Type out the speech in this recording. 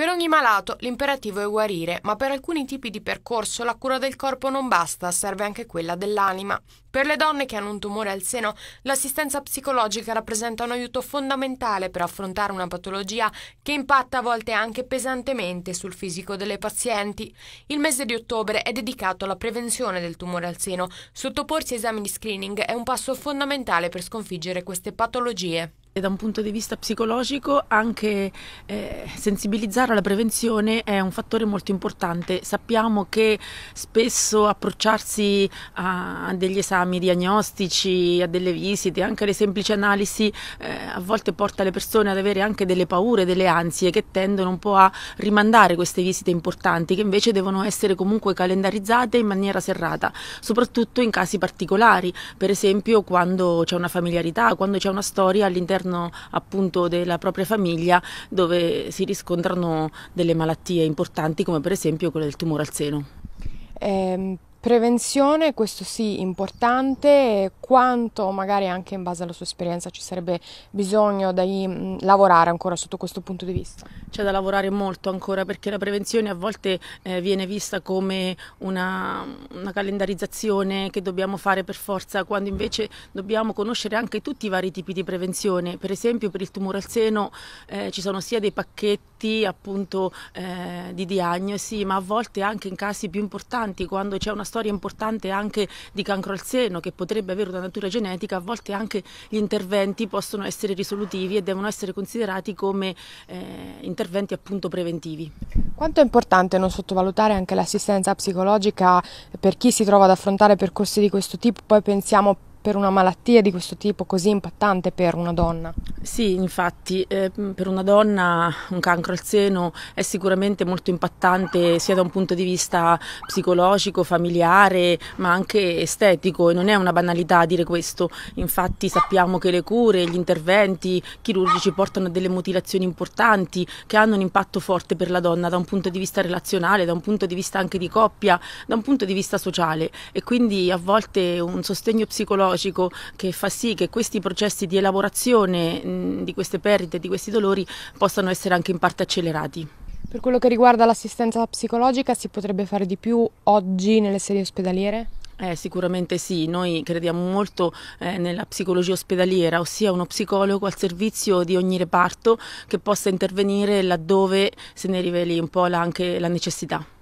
Per ogni malato l'imperativo è guarire, ma per alcuni tipi di percorso la cura del corpo non basta, serve anche quella dell'anima. Per le donne che hanno un tumore al seno, l'assistenza psicologica rappresenta un aiuto fondamentale per affrontare una patologia che impatta a volte anche pesantemente sul fisico delle pazienti. Il mese di ottobre è dedicato alla prevenzione del tumore al seno. Sottoporsi a esami di screening è un passo fondamentale per sconfiggere queste patologie e da un punto di vista psicologico anche eh, sensibilizzare alla prevenzione è un fattore molto importante. Sappiamo che spesso approcciarsi a degli esami diagnostici, a delle visite, anche alle semplici analisi, eh, a volte porta le persone ad avere anche delle paure, delle ansie che tendono un po' a rimandare queste visite importanti che invece devono essere comunque calendarizzate in maniera serrata, soprattutto in casi particolari, per esempio quando c'è una familiarità, quando c'è una storia all'interno all'interno appunto della propria famiglia dove si riscontrano delle malattie importanti come per esempio quella del tumore al seno. Eh, Prevenzione, questo sì, importante, quanto magari anche in base alla sua esperienza ci sarebbe bisogno di mm, lavorare ancora sotto questo punto di vista? C'è da lavorare molto ancora perché la prevenzione a volte eh, viene vista come una, una, calendarizzazione che dobbiamo fare per forza, quando invece dobbiamo conoscere anche tutti i vari tipi di prevenzione. Per esempio per il tumore al seno eh, ci sono sia dei pacchetti appunto eh, di diagnosi, ma a volte anche in casi più importanti, quando c'è una storia importante anche di cancro al seno che potrebbe avere una natura genetica, a volte anche gli interventi possono essere risolutivi e devono essere considerati come eh, interventi appunto preventivi. Quanto è importante non sottovalutare anche l'assistenza psicologica per chi si trova ad affrontare percorsi di questo tipo? Poi pensiamo per una malattia di questo tipo così impattante per una donna? Sì, infatti, eh, per una donna un cancro al seno è sicuramente molto impattante sia da un punto di vista psicologico, familiare, ma anche estetico e non è una banalità dire questo. Infatti sappiamo che le cure, gli interventi chirurgici portano a delle mutilazioni importanti che hanno un impatto forte per la donna da un punto di vista relazionale, da un punto di vista anche di coppia, da un punto di vista sociale e quindi a volte un sostegno psicologico che fa sì che questi processi di elaborazione di queste perdite, di questi dolori possano essere anche in parte accelerati. Per quello che riguarda l'assistenza psicologica si potrebbe fare di più oggi nelle sedi ospedaliere? Eh, sicuramente sì, noi crediamo molto eh, nella psicologia ospedaliera, ossia uno psicologo al servizio di ogni reparto che possa intervenire laddove se ne riveli un po' la, anche la necessità.